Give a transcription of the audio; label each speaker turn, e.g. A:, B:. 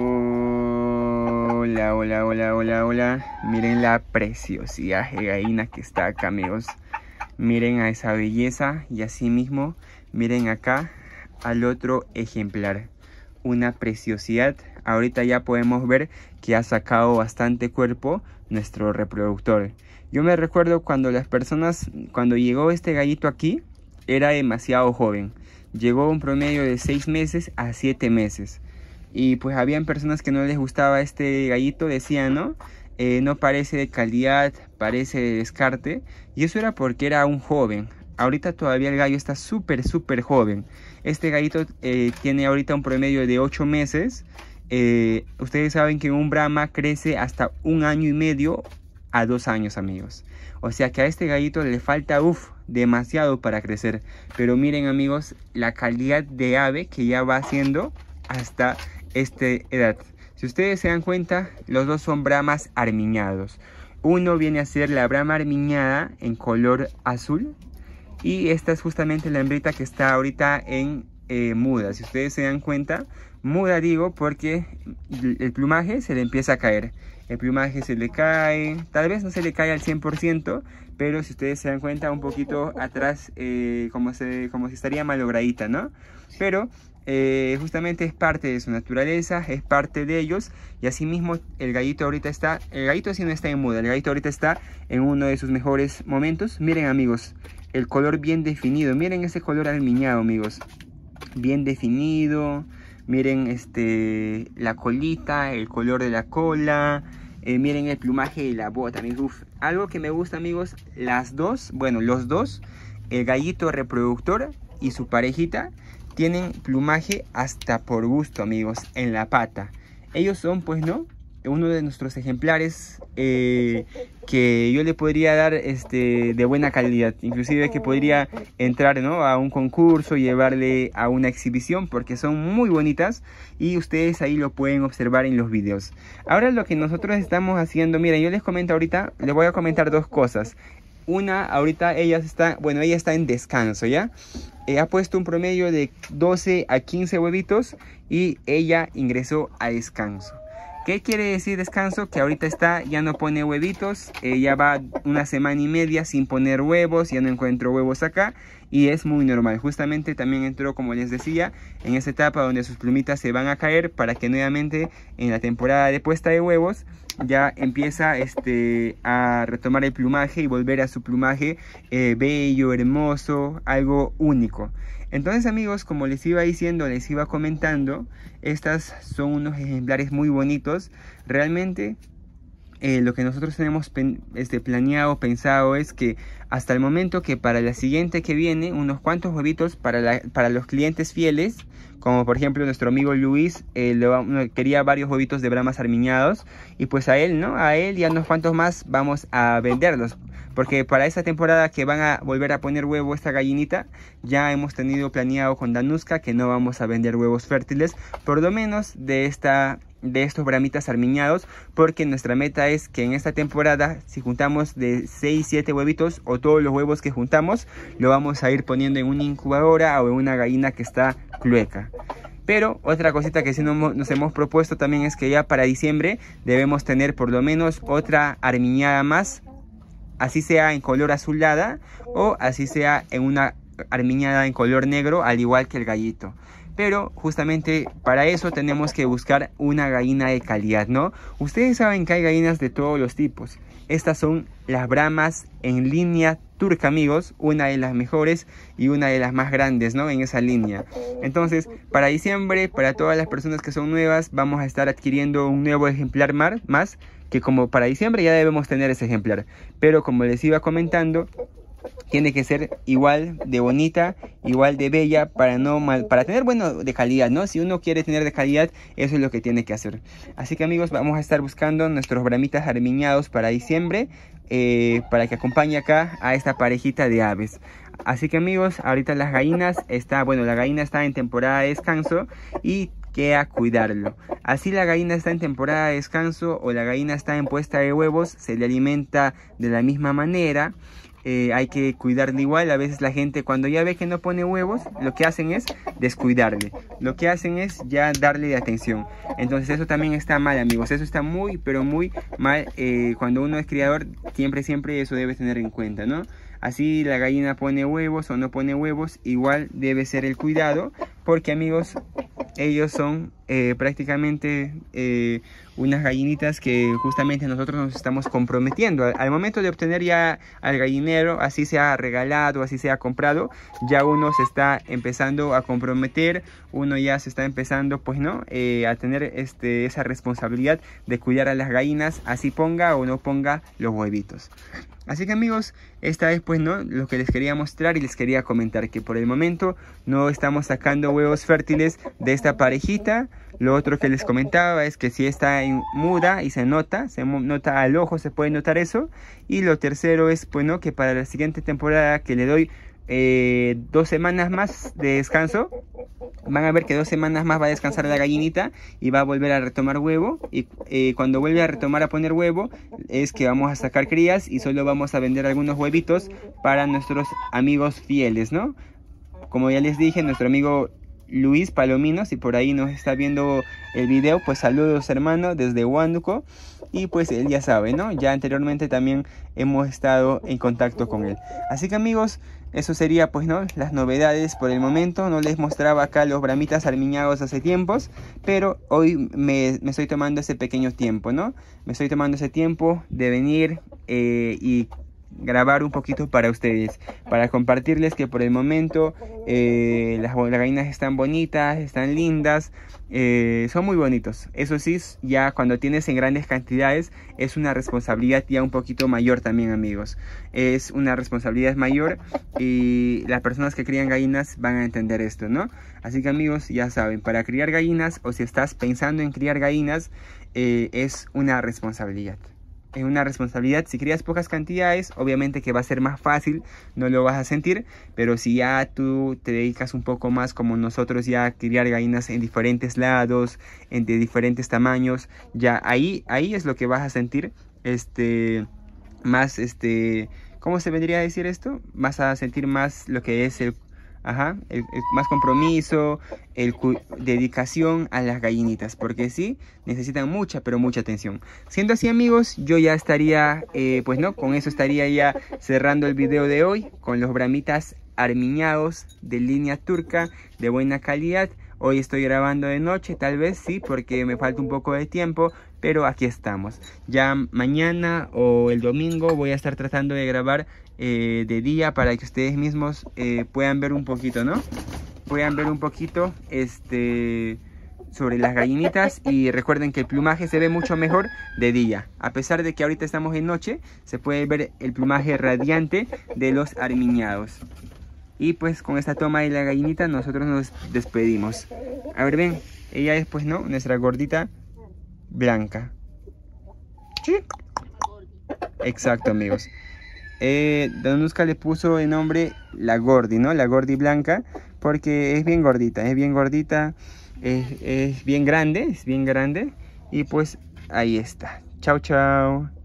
A: Hola, hola, hola, hola, hola. Miren la preciosidad gallina que está acá, amigos. Miren a esa belleza y asimismo, miren acá al otro ejemplar. Una preciosidad. Ahorita ya podemos ver que ha sacado bastante cuerpo nuestro reproductor. Yo me recuerdo cuando las personas, cuando llegó este gallito aquí, era demasiado joven. Llegó un promedio de 6 meses a 7 meses. Y pues habían personas que no les gustaba este gallito, decían, ¿no? Eh, no parece de calidad, parece de descarte. Y eso era porque era un joven. Ahorita todavía el gallo está súper, súper joven. Este gallito eh, tiene ahorita un promedio de 8 meses. Eh, ustedes saben que un Brahma crece hasta un año y medio a dos años, amigos. O sea que a este gallito le falta, uff, demasiado para crecer. Pero miren, amigos, la calidad de ave que ya va haciendo hasta esta edad. Si ustedes se dan cuenta, los dos son bramas armiñados. Uno viene a ser la brama armiñada en color azul y esta es justamente la hembrita que está ahorita en eh, muda. Si ustedes se dan cuenta, muda digo porque el plumaje se le empieza a caer. El plumaje se le cae, tal vez no se le cae al 100%, pero si ustedes se dan cuenta un poquito atrás, eh, como, se, como si estaría malogradita, ¿no? Pero eh, justamente es parte de su naturaleza, es parte de ellos y asimismo el gallito ahorita está, el gallito así no está en muda, el gallito ahorita está en uno de sus mejores momentos. Miren amigos, el color bien definido, miren ese color almiñado amigos, bien definido, miren este, la colita, el color de la cola, eh, miren el plumaje y la bota, amigos. algo que me gusta amigos, las dos, bueno los dos, el gallito reproductor y su parejita tienen plumaje hasta por gusto, amigos, en la pata. Ellos son, pues, ¿no? Uno de nuestros ejemplares eh, que yo le podría dar este, de buena calidad. Inclusive que podría entrar ¿no? a un concurso, llevarle a una exhibición porque son muy bonitas y ustedes ahí lo pueden observar en los videos. Ahora lo que nosotros estamos haciendo, mira yo les comento ahorita, les voy a comentar dos cosas. Una, ahorita ella está, bueno, ella está en descanso, ¿ya? Eh, ha puesto un promedio de 12 a 15 huevitos y ella ingresó a descanso. ¿Qué quiere decir descanso? Que ahorita está, ya no pone huevitos, ella ya va una semana y media sin poner huevos, ya no encuentro huevos acá y es muy normal. Justamente también entró, como les decía, en esa etapa donde sus plumitas se van a caer para que nuevamente en la temporada de puesta de huevos ya empieza este, a retomar el plumaje y volver a su plumaje eh, bello, hermoso, algo único. Entonces amigos, como les iba diciendo, les iba comentando, estas son unos ejemplares muy bonitos. Realmente eh, lo que nosotros tenemos este, planeado, pensado es que hasta el momento que para la siguiente que viene, unos cuantos huevitos para, para los clientes fieles, como por ejemplo nuestro amigo Luis, eh, quería varios huevitos de bramas armiñados, y pues a él, ¿no? A él y a unos cuantos más vamos a venderlos, porque para esta temporada que van a volver a poner huevo esta gallinita, ya hemos tenido planeado con Danuska que no vamos a vender huevos fértiles, por lo menos de esta de estos bramitas armiñados porque nuestra meta es que en esta temporada si juntamos de 6 7 huevitos o todos los huevos que juntamos lo vamos a ir poniendo en una incubadora o en una gallina que está clueca pero otra cosita que sí nos hemos propuesto también es que ya para diciembre debemos tener por lo menos otra armiñada más así sea en color azulada o así sea en una armiñada en color negro al igual que el gallito pero justamente para eso tenemos que buscar una gallina de calidad, ¿no? Ustedes saben que hay gallinas de todos los tipos. Estas son las bramas en línea turca, amigos, una de las mejores y una de las más grandes, ¿no? En esa línea. Entonces, para diciembre, para todas las personas que son nuevas, vamos a estar adquiriendo un nuevo ejemplar más, que como para diciembre ya debemos tener ese ejemplar. Pero como les iba comentando, tiene que ser igual de bonita, igual de bella para no mal, para tener bueno de calidad, ¿no? Si uno quiere tener de calidad, eso es lo que tiene que hacer. Así que amigos, vamos a estar buscando nuestros bramitas armiñados para diciembre eh, para que acompañe acá a esta parejita de aves. Así que amigos, ahorita las gallinas está, bueno, la gallina está en temporada de descanso y queda cuidarlo. Así la gallina está en temporada de descanso o la gallina está en puesta de huevos, se le alimenta de la misma manera eh, hay que cuidarle igual. A veces la gente cuando ya ve que no pone huevos, lo que hacen es descuidarle. Lo que hacen es ya darle atención. Entonces eso también está mal, amigos. Eso está muy, pero muy mal. Eh, cuando uno es criador, siempre, siempre eso debe tener en cuenta, ¿no? Así la gallina pone huevos o no pone huevos, igual debe ser el cuidado, porque amigos, ellos son eh, prácticamente eh, unas gallinitas que justamente nosotros nos estamos comprometiendo. Al, momento de obtener ya al gallinero, así sea regalado, así sea comprado, ya uno se está empezando a comprometer, uno ya se está empezando, pues no, eh, a tener este, esa responsabilidad de cuidar a las gallinas, así ponga o no ponga los huevitos. Así que amigos, esta es pues no lo que les quería mostrar y les quería comentar que por el momento no estamos sacando huevos fértiles de esta parejita lo otro que les comentaba es que si está muda y se nota, se nota al ojo, se puede notar eso. Y lo tercero es, bueno, que para la siguiente temporada que le doy eh, dos semanas más de descanso, van a ver que dos semanas más va a descansar la gallinita y va a volver a retomar huevo. Y eh, cuando vuelve a retomar a poner huevo, es que vamos a sacar crías y solo vamos a vender algunos huevitos para nuestros amigos fieles, ¿no? Como ya les dije, nuestro amigo Luis Palomino, si por ahí nos está viendo el video, pues saludos hermano desde Huánuco y pues él ya sabe, ¿no? Ya anteriormente también hemos estado en contacto con él. Así que amigos, eso sería pues, ¿no? Las novedades por el momento. No les mostraba acá los bramitas armiñados hace tiempos, pero hoy me, estoy tomando ese pequeño tiempo, ¿no? Me estoy tomando ese tiempo de venir eh, y grabar un poquito para ustedes, para compartirles que por el momento eh, las, gallinas están bonitas, están lindas, eh, son muy bonitos. Eso sí, ya cuando tienes en grandes cantidades es una responsabilidad ya un poquito mayor también amigos. Es una responsabilidad mayor y las personas que crían gallinas van a entender esto, ¿no? Así que amigos, ya saben, para criar gallinas o si estás pensando en criar gallinas, eh, es una responsabilidad es una responsabilidad. Si crías pocas cantidades, obviamente que va a ser más fácil, no lo vas a sentir, pero si ya tú te dedicas un poco más como nosotros ya a criar gallinas en diferentes lados, en diferentes tamaños, ya ahí ahí es lo que vas a sentir este más este ¿cómo se vendría a decir esto? Vas a sentir más lo que es el Ajá, el, más compromiso, el dedicación a las gallinitas, porque sí, necesitan mucha, pero mucha atención. Siendo así amigos, yo ya estaría, eh, pues no, con eso estaría ya cerrando el video de hoy, con los bramitas armiñados de línea turca, de buena calidad. Hoy estoy grabando de noche, tal vez sí, porque me falta un poco de tiempo, pero aquí estamos. Ya mañana o el domingo voy a estar tratando de grabar eh, de día para que ustedes mismos eh, puedan ver un poquito, ¿no? Puedan ver un poquito este sobre las gallinitas y recuerden que el plumaje se ve mucho mejor de día. A pesar de que ahorita estamos en noche, se puede ver el plumaje radiante de los armiñados. Y pues con esta toma de la gallinita nosotros nos despedimos. A ver, ven. Ella es, pues, ¿no? Nuestra gordita blanca. ¿Sí? Exacto, amigos. Eh, Don Danuska le puso el nombre La Gordi, ¿no? La Gordi Blanca, porque es bien gordita, es bien gordita, es, es bien grande, es bien grande. Y pues ahí está. Chao, chao.